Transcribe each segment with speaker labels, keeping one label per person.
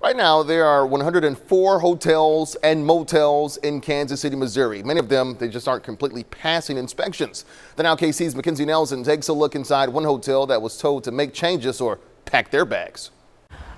Speaker 1: Right now, there are 104 hotels and motels in Kansas City, Missouri. Many of them, they just aren't completely passing inspections. The Now KC's Mackenzie Nelson takes a look inside one hotel that was told to make changes or pack their bags.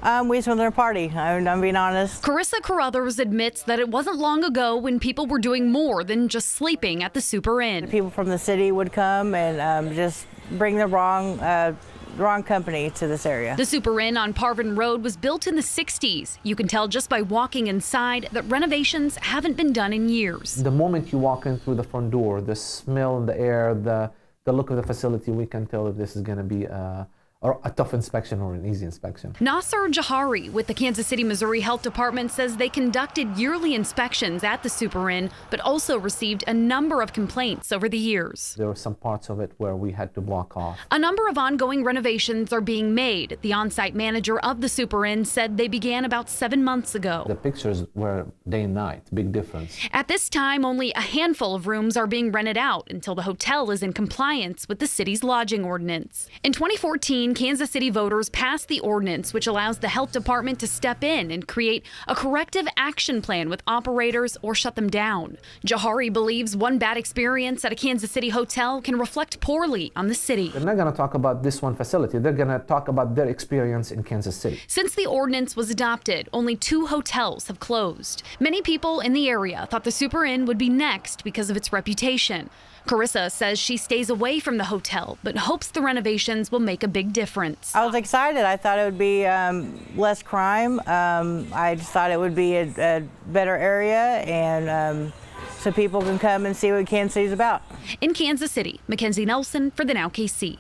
Speaker 1: Um, we just wanted a
Speaker 2: party, I'm, I'm being honest. Carissa Carruthers admits that it wasn't long ago when people were doing
Speaker 3: more than just sleeping at the Super Inn. People from the city would come and um, just bring the wrong uh, wrong company to this area. The
Speaker 4: Super Inn on Parvin Road was built in the 60s. You can tell just by walking inside that renovations haven't been done in years.
Speaker 3: The
Speaker 2: moment you walk in through the front door, the smell in the air, the, the look of the facility, we can tell if this is going to be a or a tough inspection or an easy inspection.
Speaker 4: Nasser Jahari with the Kansas City, Missouri Health Department says they conducted yearly inspections at the Super Inn, but also received a number of complaints over the years. There were some parts of it where we had to block off. A number of ongoing renovations are being made. The on-site manager of the Super Inn said they began about seven months ago. The pictures were day and night, big difference. At this time, only a handful of rooms are being rented out until the hotel is in compliance with the city's lodging ordinance. In 2014, Kansas City voters passed the ordinance, which allows the health department to step in and create a corrective action plan with operators or shut them down. Jahari believes one bad experience at a Kansas City hotel can reflect poorly on the city. They're not
Speaker 2: going to talk about this one facility. They're going to talk about their experience in Kansas City.
Speaker 4: Since the ordinance was adopted, only two hotels have closed. Many people in the area thought the Super Inn would be next because of its reputation. Carissa says she stays away from the hotel, but hopes the renovations will make a big difference difference? I
Speaker 3: was excited. I thought it would be um,
Speaker 4: less crime.
Speaker 3: Um, I just thought it would be a, a better area and um, so people can come and see what Kansas City is about.
Speaker 4: In Kansas City, Mackenzie Nelson
Speaker 3: for the Now KC.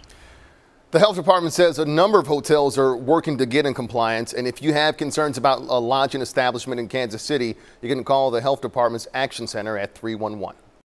Speaker 1: The health department says a number of hotels are working to get in compliance. And if you have concerns about a lodging establishment in Kansas City, you can call the health department's action center at 311.